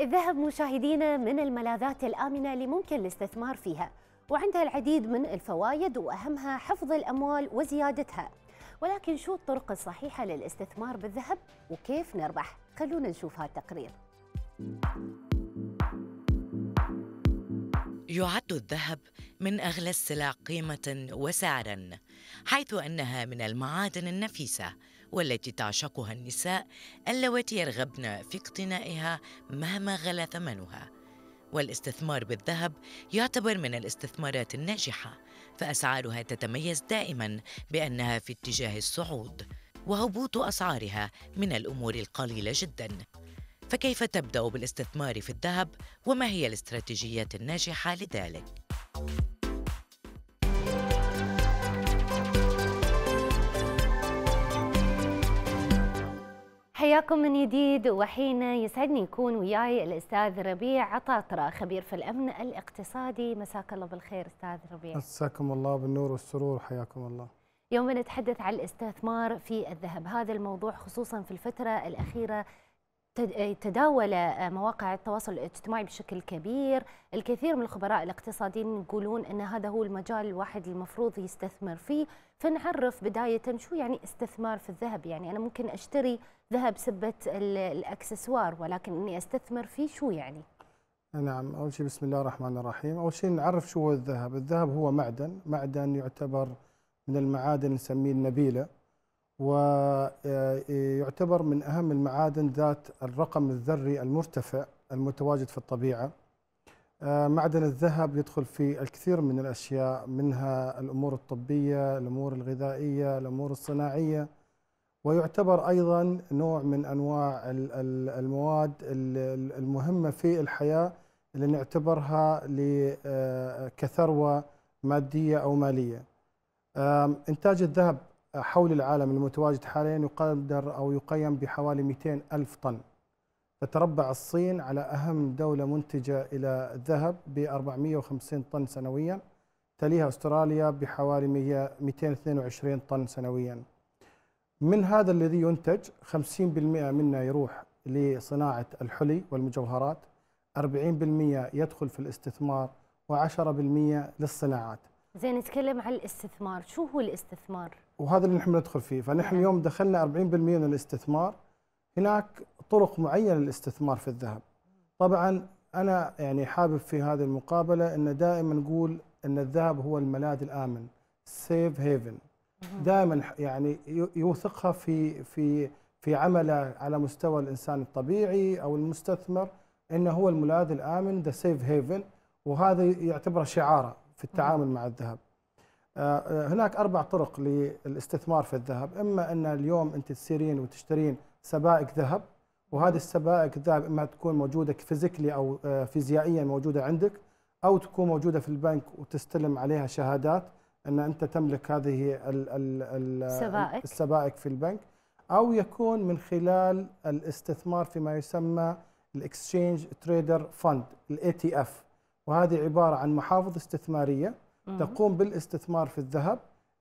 الذهب مشاهدينا من الملاذات الآمنة اللي ممكن الاستثمار فيها وعندها العديد من الفوائد وأهمها حفظ الأموال وزيادتها ولكن شو الطرق الصحيحة للاستثمار بالذهب وكيف نربح؟ خلونا نشوف هالتقرير يعد الذهب من أغلى السلع قيمة وسعرا حيث أنها من المعادن النفيسة والتي تعشقها النساء اللواتي يرغبن في اقتنائها مهما غلا ثمنها والاستثمار بالذهب يعتبر من الاستثمارات الناجحه فاسعارها تتميز دائما بانها في اتجاه الصعود وهبوط اسعارها من الامور القليله جدا فكيف تبدا بالاستثمار في الذهب وما هي الاستراتيجيات الناجحه لذلك حياكم من جديد وحين يسعدني يكون وياي الاستاذ ربيع عطاطره خبير في الامن الاقتصادي مساك الله بالخير استاذ ربيع مساكم الله بالنور والسرور حياكم الله يوم نتحدث عن الاستثمار في الذهب هذا الموضوع خصوصا في الفتره الاخيره آه، تداول آه، مواقع التواصل الاجتماعي بشكل كبير الكثير من الخبراء الاقتصاديين يقولون أن هذا هو المجال الواحد المفروض يستثمر فيه فنعرف بداية شو يعني استثمار في الذهب يعني أنا ممكن أشتري ذهب سبة الأكسسوار ولكن أني أستثمر فيه شو يعني نعم أول شيء بسم الله الرحمن الرحيم أول شيء نعرف شو هو الذهب الذهب هو معدن معدن يعتبر من المعادن نسميه النبيلة ويعتبر آه، آه، من أهم المعادن ذات الرقم الذري المرتفع المتواجد في الطبيعة آه، معدن الذهب يدخل في الكثير من الأشياء منها الأمور الطبية الأمور الغذائية الأمور الصناعية ويعتبر أيضا نوع من أنواع المواد المهمة في الحياة اللي نعتبرها كثروة مادية أو مالية إنتاج الذهب حول العالم المتواجد حاليا يقدر أو يقيم بحوالي 200 ألف طن تتربع الصين على أهم دولة منتجة إلى الذهب ب 450 طن سنويا تليها أستراليا بحوالي 222 طن سنويا من هذا الذي ينتج 50% منه يروح لصناعة الحلي والمجوهرات 40% يدخل في الاستثمار و10% للصناعات زين نتكلم عن الاستثمار شو هو الاستثمار وهذا اللي نحن ندخل فيه فنحن نعم. اليوم دخلنا 40% من الاستثمار هناك طرق معينه للاستثمار في الذهب طبعا انا يعني حابب في هذه المقابله ان دائما نقول ان الذهب هو الملاذ الامن سيف هيفن دائما يعني يوثقها في في في عمله على مستوى الانسان الطبيعي او المستثمر انه هو الملاذ الامن ذا سيف هيفن وهذا يعتبر شعاره في التعامل مع الذهب آه، آه، هناك أربع طرق للاستثمار في الذهب إما أن اليوم أنت تسيرين وتشترين سبائك ذهب وهذه السبائك الذهب إما تكون موجودة فيزيكلي أو آه، فيزيائيا موجودة عندك أو تكون موجودة في البنك وتستلم عليها شهادات أن أنت تملك هذه الـ الـ السبائك. السبائك في البنك أو يكون من خلال الاستثمار فيما يسمى الاكسشينج تريدر فند الاي تي اف وهذه عبارة عن محافظ استثمارية تقوم بالاستثمار في الذهب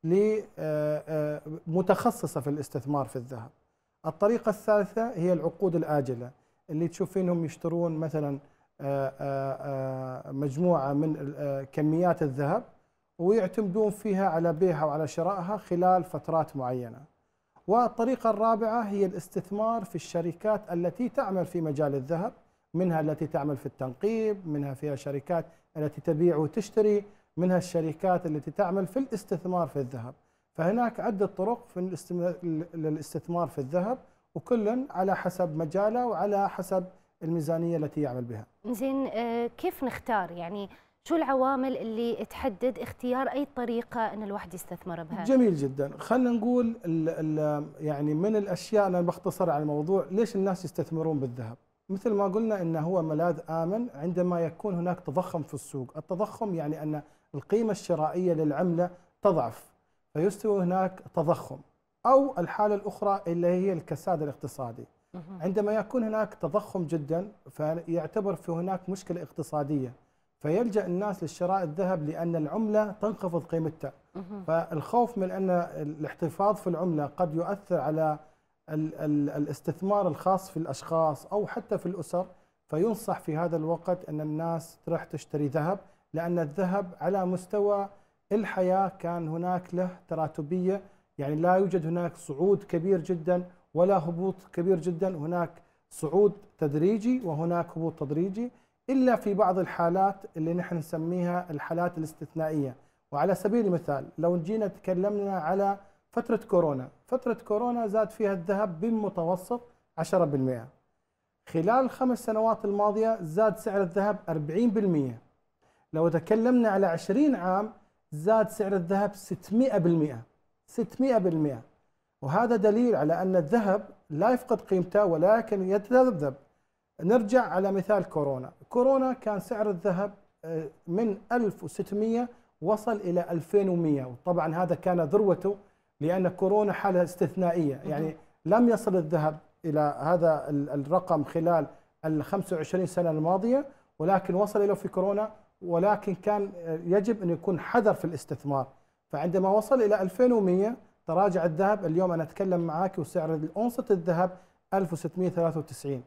آه، آه، متخصصة في الاستثمار في الذهب الطريقة الثالثة هي العقود الآجلة اللي تشوفينهم يشترون مثلا آه، مجموعة من كميات الذهب ويعتمدون فيها على بيعها وعلى شرائها خلال فترات معينة والطريقة الرابعة هي الاستثمار في الشركات التي تعمل في مجال الذهب منها التي تعمل في التنقيب منها فيها شركات التي تبيع وتشتري منها الشركات التي تعمل في الاستثمار في الذهب فهناك عدة طرق في للاستثمار في الذهب وكل على حسب مجاله وعلى حسب الميزانية التي يعمل بها زين آه، كيف نختار يعني شو العوامل اللي تحدد اختيار أي طريقة أن الواحد يستثمر بها؟ جميل جدا خلينا نقول الـ الـ يعني من الأشياء أنا بختصر على الموضوع ليش الناس يستثمرون بالذهب مثل ما قلنا أنه هو ملاذ آمن عندما يكون هناك تضخم في السوق التضخم يعني أن القيمة الشرائية للعملة تضعف فيستوي هناك تضخم أو الحالة الأخرى اللي هي الكساد الاقتصادي عندما يكون هناك تضخم جدا فيعتبر في هناك مشكلة اقتصادية فيلجأ الناس لشراء الذهب لأن العملة تنخفض قيمتها فالخوف من أن الاحتفاظ في العملة قد يؤثر على ال ال الاستثمار الخاص في الاشخاص او حتى في الاسر فينصح في هذا الوقت ان الناس تروح تشتري ذهب لان الذهب على مستوى الحياه كان هناك له تراتبيه يعني لا يوجد هناك صعود كبير جدا ولا هبوط كبير جدا هناك صعود تدريجي وهناك هبوط تدريجي الا في بعض الحالات اللي نحن نسميها الحالات الاستثنائيه وعلى سبيل المثال لو جينا تكلمنا على فترة كورونا فترة كورونا زاد فيها الذهب بمتوسط 10% خلال الخمس سنوات الماضية زاد سعر الذهب 40% لو تكلمنا على 20 عام زاد سعر الذهب 600% 600% وهذا دليل على أن الذهب لا يفقد قيمته ولكن يتذبذب نرجع على مثال كورونا كورونا كان سعر الذهب آه، من 1600 وصل إلى 2100 وطبعا هذا كان ذروته لأن كورونا حالة استثنائية يعني لم يصل الذهب إلى هذا الرقم خلال ال 25 سنة الماضية ولكن وصل له في كورونا ولكن كان يجب أن يكون حذر في الاستثمار فعندما وصل إلى 2100 تراجع الذهب اليوم أنا أتكلم معك وسعر أونصة الذهب 1693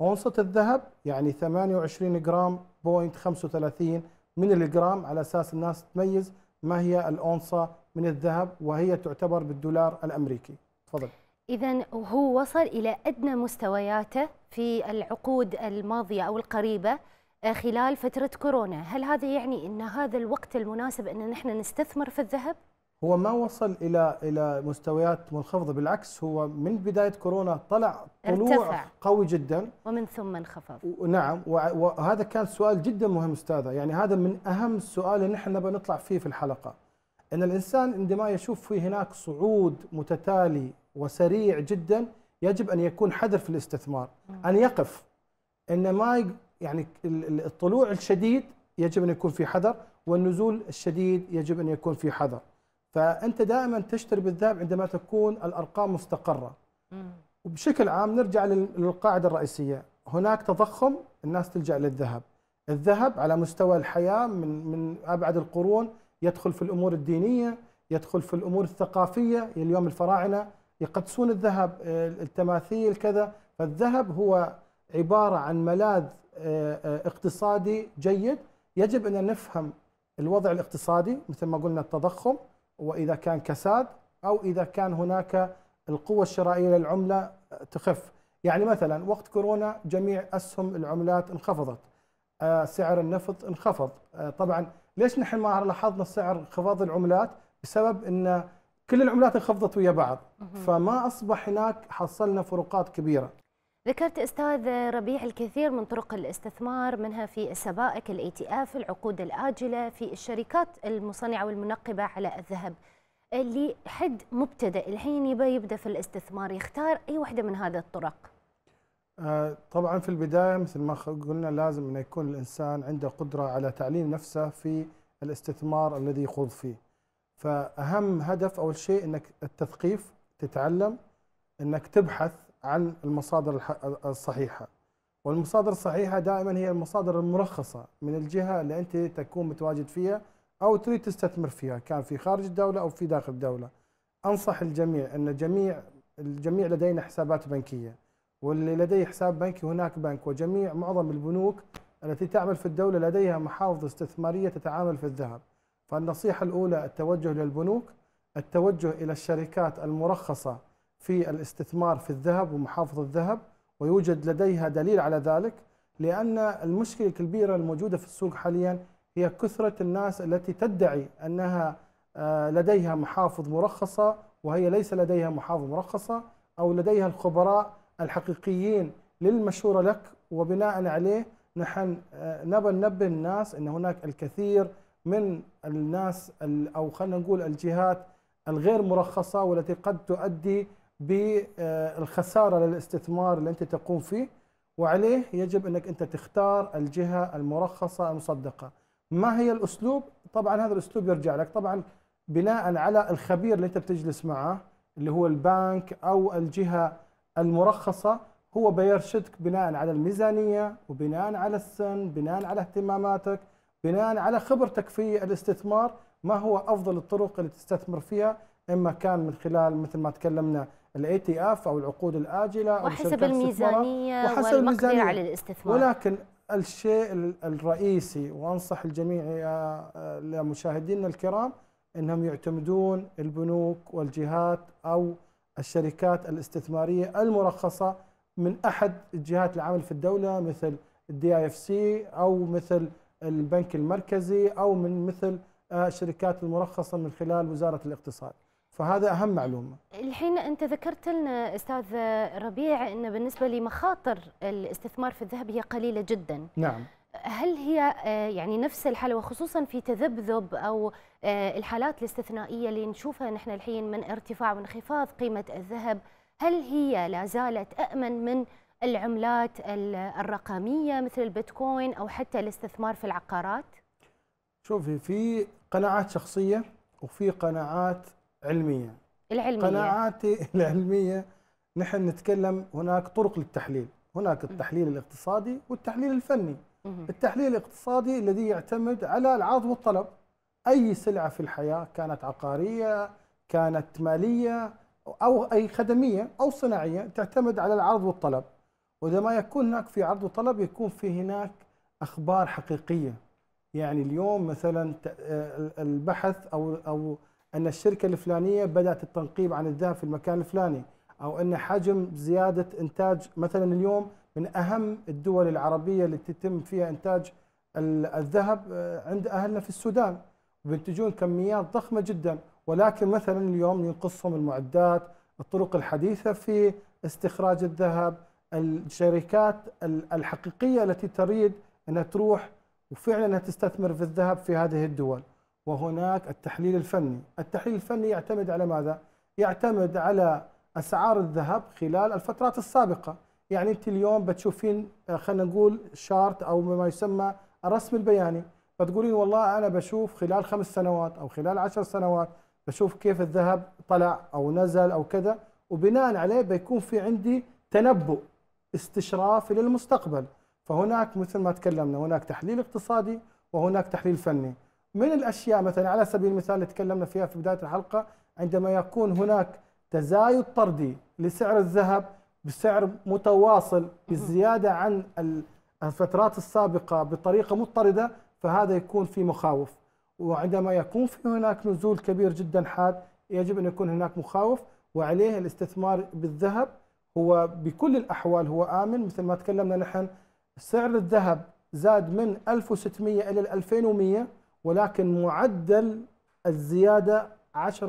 أونصة الذهب يعني 28 جرام بوينت 35 من الجرام على أساس الناس تميز ما هي الأونصة من الذهب وهي تعتبر بالدولار الأمريكي تفضل إذا هو وصل إلى أدنى مستوياته في العقود الماضية أو القريبة آه، خلال فترة كورونا هل هذا يعني أن هذا الوقت المناسب أن نحن نستثمر في الذهب؟ هو ما وصل إلى إلى مستويات منخفضة بالعكس هو من بداية كورونا طلع طلوع ارتفع. قوي جدا ومن ثم انخفض نعم وهذا كان سؤال جدا مهم أستاذة يعني هذا من أهم السؤال اللي نحن نبغى نطلع فيه في الحلقة ان الانسان عندما يشوف في هناك صعود متتالي وسريع جدا يجب ان يكون حذر في الاستثمار ان يقف ان ما يعني الطلوع الشديد يجب ان يكون في حذر والنزول الشديد يجب ان يكون في حذر فانت دائما تشتري بالذهب عندما تكون الارقام مستقره وبشكل عام نرجع للقاعده الرئيسيه هناك تضخم الناس تلجا للذهب الذهب على مستوى الحياه من من ابعد القرون يدخل في الامور الدينيه يدخل في الامور الثقافيه اليوم الفراعنه يقدسون الذهب آه، التماثيل كذا فالذهب هو عباره عن ملاذ آه، آه، اقتصادي جيد يجب ان نفهم الوضع الاقتصادي مثل ما قلنا التضخم واذا كان كساد او اذا كان هناك القوه الشرائيه للعمله تخف يعني مثلا وقت كورونا جميع اسهم العملات انخفضت سعر النفط انخفض طبعا ليش نحن ما لاحظنا سعر انخفاض العملات بسبب ان كل العملات انخفضت ويا بعض فما اصبح هناك حصلنا فروقات كبيره ذكرت استاذ ربيع الكثير من طرق الاستثمار منها في السبائك الاي تي اف العقود الاجله في الشركات المصنعه والمنقبه على الذهب اللي حد مبتدئ الحين يبى يبدا في الاستثمار يختار اي وحده من هذه الطرق آه، طبعا في البداية مثل ما قلنا لازم أن يكون الإنسان عنده قدرة على تعليم نفسه في الاستثمار الذي يخوض فيه فأهم هدف أول شيء أنك التثقيف تتعلم أنك تبحث عن المصادر الصحيحة والمصادر الصحيحة دائما هي المصادر المرخصة من الجهة اللي أنت تكون متواجد فيها أو تريد تستثمر فيها كان في خارج الدولة أو في داخل الدولة أنصح الجميع أن جميع الجميع لدينا حسابات بنكية واللي لديه حساب بنكي هناك بنك وجميع معظم البنوك التي تعمل في الدولة لديها محافظ استثمارية تتعامل في الذهب فالنصيحة الأولى التوجه للبنوك التوجه إلى الشركات المرخصة في الاستثمار في الذهب ومحافظ الذهب ويوجد لديها دليل على ذلك لأن المشكلة الكبيرة الموجودة في السوق حاليا هي كثرة الناس التي تدعي أنها آه، لديها محافظ مرخصة وهي ليس لديها محافظ مرخصة أو لديها الخبراء الحقيقيين للمشهورة لك وبناء عليه نحن آه، نبى ننبه الناس أن هناك الكثير من الناس أو خلينا نقول الجهات الغير مرخصة والتي قد تؤدي بالخسارة آه، للاستثمار اللي أنت تقوم فيه وعليه يجب أنك أنت تختار الجهة المرخصة المصدقة ما هي الأسلوب؟ طبعا هذا الأسلوب يرجع لك طبعا بناء على الخبير اللي أنت بتجلس معه اللي هو البنك أو الجهة المرخصة هو بيرشدك بناء على الميزانية وبناء على السن بناء على اهتماماتك بناء على خبرتك في الاستثمار ما هو أفضل الطرق اللي تستثمر فيها إما كان من خلال مثل ما تكلمنا الاي تي اف او العقود الاجله أو وحسب الميزانيه وحسب الميزانيه على الاستثمار ولكن الشيء الرئيسي وانصح الجميع يا آه، آه، لمشاهدينا الكرام انهم يعتمدون البنوك والجهات او الشركات الاستثمارية المرخصة من أحد الجهات العمل في الدولة مثل الدي اي اف سي أو مثل البنك المركزي أو من مثل آه، الشركات المرخصة من خلال وزارة الاقتصاد فهذا أهم معلومة الحين أنت ذكرت لنا أستاذ ربيع أن بالنسبة لمخاطر الاستثمار في الذهب هي قليلة جدا نعم هل هي آه، يعني نفس الحالة وخصوصا في تذبذب أو آه، الحالات الاستثنائية اللي نشوفها نحن الحين من ارتفاع وانخفاض قيمة الذهب هل هي لا زالت أأمن من العملات الرقمية مثل البيتكوين أو حتى الاستثمار في العقارات؟ شوفي في قناعات شخصية وفي قناعات علمية العلمية قناعاتي العلمية نحن نتكلم هناك طرق للتحليل هناك التحليل الاقتصادي والتحليل الفني التحليل الاقتصادي الذي يعتمد على العرض والطلب أي سلعة في الحياة كانت عقارية كانت مالية أو أي خدمية أو صناعية تعتمد على العرض والطلب وإذا ما يكون هناك في عرض وطلب يكون في هناك أخبار حقيقية يعني اليوم مثلا آه، البحث أو أو أن الشركة الفلانية بدأت التنقيب عن الذهب في المكان الفلاني أو أن حجم زيادة إنتاج مثلا اليوم من أهم الدول العربية اللي تتم فيها إنتاج الذهب آه، عند أهلنا في السودان وينتجون كميات ضخمة جدا ولكن مثلا اليوم ينقصهم المعدات الطرق الحديثة في استخراج الذهب الشركات الحقيقية التي تريد أنها تروح وفعلا أنها تستثمر في الذهب في هذه الدول وهناك التحليل الفني التحليل الفني يعتمد على ماذا؟ يعتمد على أسعار الذهب خلال الفترات السابقة يعني انت اليوم بتشوفين آه، خلينا نقول شارت او ما يسمى الرسم البياني فتقولين والله انا بشوف خلال خمس سنوات او خلال عشر سنوات بشوف كيف الذهب طلع او نزل او كذا وبناء عليه بيكون في عندي تنبؤ استشرافي للمستقبل فهناك مثل ما تكلمنا هناك تحليل اقتصادي وهناك تحليل فني من الاشياء مثلا على سبيل المثال اللي تكلمنا فيها في بدايه الحلقه عندما يكون هناك تزايد طردي لسعر الذهب بسعر متواصل بالزياده عن الفترات السابقه بطريقه مضطرده فهذا يكون في مخاوف وعندما يكون في هناك نزول كبير جدا حاد يجب ان يكون هناك مخاوف وعليه الاستثمار بالذهب هو بكل الاحوال هو امن مثل ما تكلمنا نحن سعر الذهب زاد من 1600 الى 2100 ولكن معدل الزياده 10%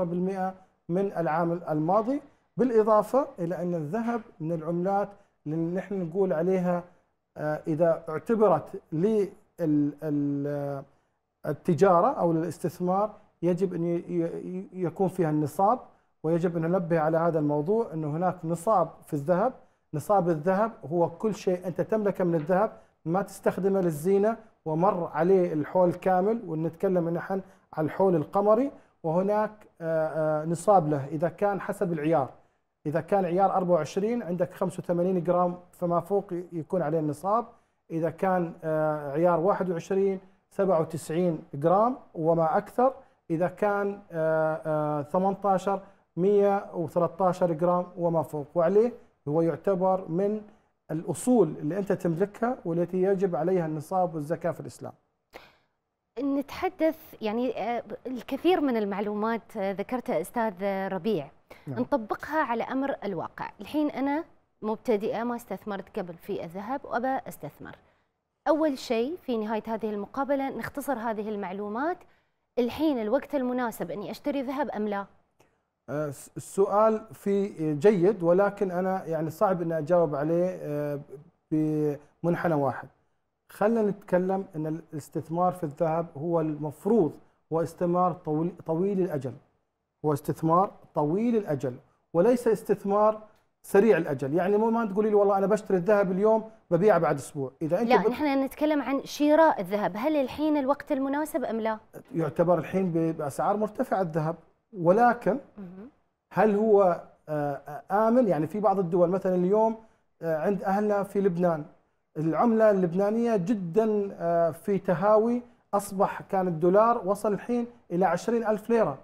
من العام الماضي بالإضافة إلى أن الذهب من العملات اللي نحن نقول عليها آه، إذا اعتبرت للتجارة أو للاستثمار يجب أن يكون فيها النصاب ويجب أن ننبه على هذا الموضوع أن هناك نصاب في الذهب نصاب الذهب هو كل شيء أنت تملكه من الذهب ما تستخدمه للزينة ومر عليه الحول كامل ونتكلم نحن عن الحول القمري وهناك آه، آه، نصاب له إذا كان حسب العيار اذا كان عيار 24 عندك 85 جرام فما فوق يكون عليه النصاب اذا كان آه، عيار 21 97 جرام وما اكثر اذا كان 18 آه، 113 آه، جرام وما فوق وعليه هو يعتبر من الاصول اللي انت تملكها والتي يجب عليها النصاب والزكاه في الاسلام. نتحدث يعني الكثير من المعلومات ذكرتها استاذ ربيع نعم. نطبقها على امر الواقع الحين انا مبتدئه ما استثمرت قبل في الذهب وابى استثمر اول شيء في نهايه هذه المقابله نختصر هذه المعلومات الحين الوقت المناسب اني اشتري ذهب ام لا أه، السؤال في جيد ولكن انا يعني صعب اني اجاوب عليه أه، بمنحنى واحد خلينا نتكلم ان الاستثمار في الذهب هو المفروض هو استثمار طويل, طويل الاجل هو استثمار طويل الاجل وليس استثمار سريع الاجل يعني مو ما تقولي لي والله انا بشتري الذهب اليوم ببيعه بعد اسبوع اذا انت لا بت... نحن نتكلم عن شراء الذهب هل الحين الوقت المناسب ام لا يعتبر الحين باسعار مرتفعه الذهب ولكن هل هو آه، آه، امن يعني في بعض الدول مثلا اليوم آه، عند اهلنا في لبنان العمله اللبنانيه جدا في تهاوي اصبح كان الدولار وصل الحين الى 20000 ليره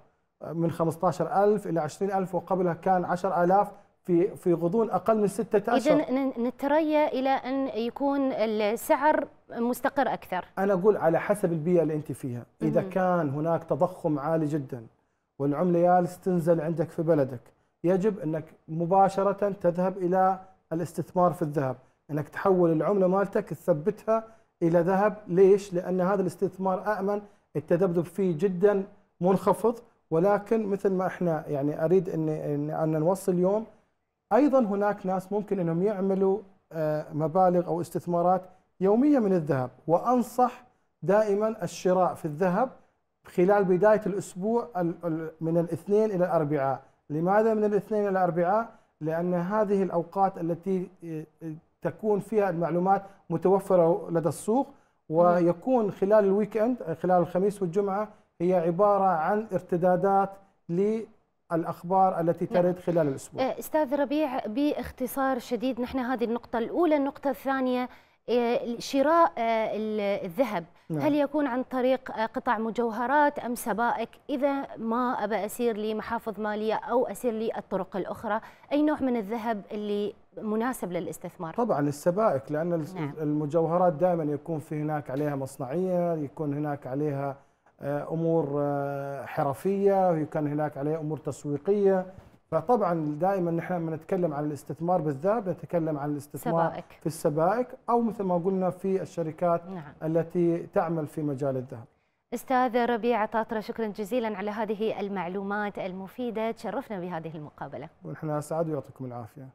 من 15000 الى 20000 وقبلها كان 10000 في في غضون اقل من ستة اشهر اذا نتريى الى ان يكون السعر مستقر اكثر انا اقول على حسب البيئه اللي انت فيها اذا -م. كان هناك تضخم عالي جدا والعمله يالس تنزل عندك في بلدك يجب انك مباشره تذهب الى الاستثمار في الذهب انك تحول العمله مالتك تثبتها الى ذهب ليش لان هذا الاستثمار امن التذبذب فيه جدا منخفض ولكن مثل ما احنا يعني اريد ان ان نوصل اليوم ايضا هناك ناس ممكن انهم يعملوا آه، مبالغ او استثمارات يوميه من الذهب وانصح دائما الشراء في الذهب خلال بدايه الاسبوع من الاثنين الى الاربعاء، لماذا من الاثنين الى الاربعاء؟ لان هذه الاوقات التي آه، تكون فيها المعلومات متوفره لدى السوق نعم. ويكون خلال الويك اند خلال الخميس والجمعه هي عبارة عن ارتدادات للأخبار التي نعم. ترد نعم. خلال الأسبوع آه، أستاذ ربيع باختصار شديد نحن هذه النقطة الأولى النقطة الثانية آه، شراء آه، الذهب نعم. هل يكون عن طريق قطع مجوهرات أم سبائك إذا ما أبى أسير لمحافظ مالية أو أسير للطرق الأخرى أي نوع من الذهب اللي مناسب للاستثمار طبعا السبائك لأن نعم. المجوهرات دائما يكون في هناك عليها مصنعية يكون هناك عليها آه، امور آه، حرفيه وكان هناك عليه امور تسويقيه فطبعا دائما نحن لما نتكلم عن الاستثمار بالذات نتكلم عن الاستثمار سبائك. في السبائك او مثل ما قلنا في الشركات نعم. التي تعمل في مجال الذهب استاذ ربيع طاطره شكرا جزيلا على هذه المعلومات المفيده تشرفنا بهذه المقابله ونحن اسعد ويعطيكم العافيه